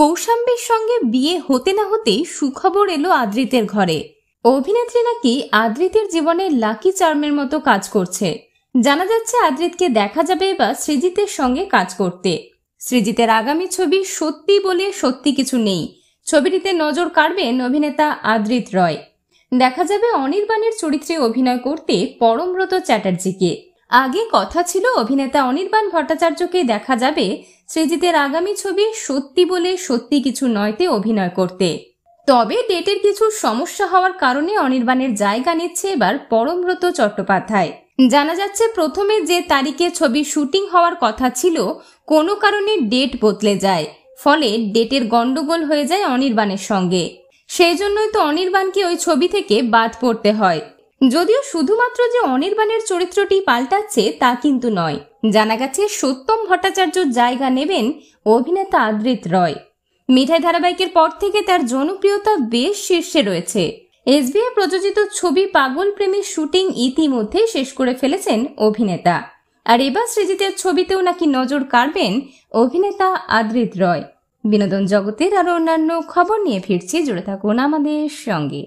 কৌশাম্বীর সঙ্গে বিয়ে হতে না হতেই সুখবর এলো আদ্রিতের ঘরে অভিনেত্রী নাকি আদ্রিতের জীবনে লাকি চার্মের মতো কাজ করছে জানা যাচ্ছে আদ্রিতকে দেখা যাবে এবার সৃজিতের সঙ্গে কাজ করতে সৃজিতের আগামী ছবি সত্যি বলে সত্যি কিছু নেই ছবিটিতে নজর কাড়বেন অভিনেতা আদ্রিত রয় দেখা যাবে অনির্বাণের চরিত্রে অভিনয় করতে পরমব্রত চ্যাটার্জিকে আগে কথা ছিল অভিনেতা অনির্বাণ ভট্টাচার্যকে দেখা যাবে শ্রীজিতের আগামী ছবি সত্যি বলে সত্যি কিছু নয়তে অভিনয় করতে তবে ডেটের কিছু সমস্যা হওয়ার কারণে অনির্বাণের জায়গা নিচ্ছে এবার পরমব্রত চট্টোপাধ্যায় জানা যাচ্ছে প্রথমে যে তারিখে ছবি শুটিং হওয়ার কথা ছিল কোনো কারণে ডেট বদলে যায় ফলে ডেটের গণ্ডগোল হয়ে যায় অনির্বাণের সঙ্গে সেই জন্যই তো অনির্বাণকে ওই ছবি থেকে বাদ পড়তে হয় যদিও শুধুমাত্র যে অনির্বাণের চরিত্রটি পাল্টাচ্ছে তা কিন্তু নয় জানা গেছে সত্যম ভট্টাচার্য জায়গা নেবেন অভিনেতা আদৃত রয় মিঠাই ধারাবাহিকের পর থেকে তার জনপ্রিয়তা বেশ শীর্ষে রয়েছে এসবিআই প্রযোজিত ছবি পাগল প্রেমীর শুটিং ইতিমধ্যে শেষ করে ফেলেছেন অভিনেতা আর এবার সৃজিতের ছবিতেও নাকি নজর কাড়বেন অভিনেতা আদৃত রয় বিনোদন জগতের আরও অন্যান্য খবর নিয়ে ফিরছি জুড়ে থাকুন আমাদের সঙ্গে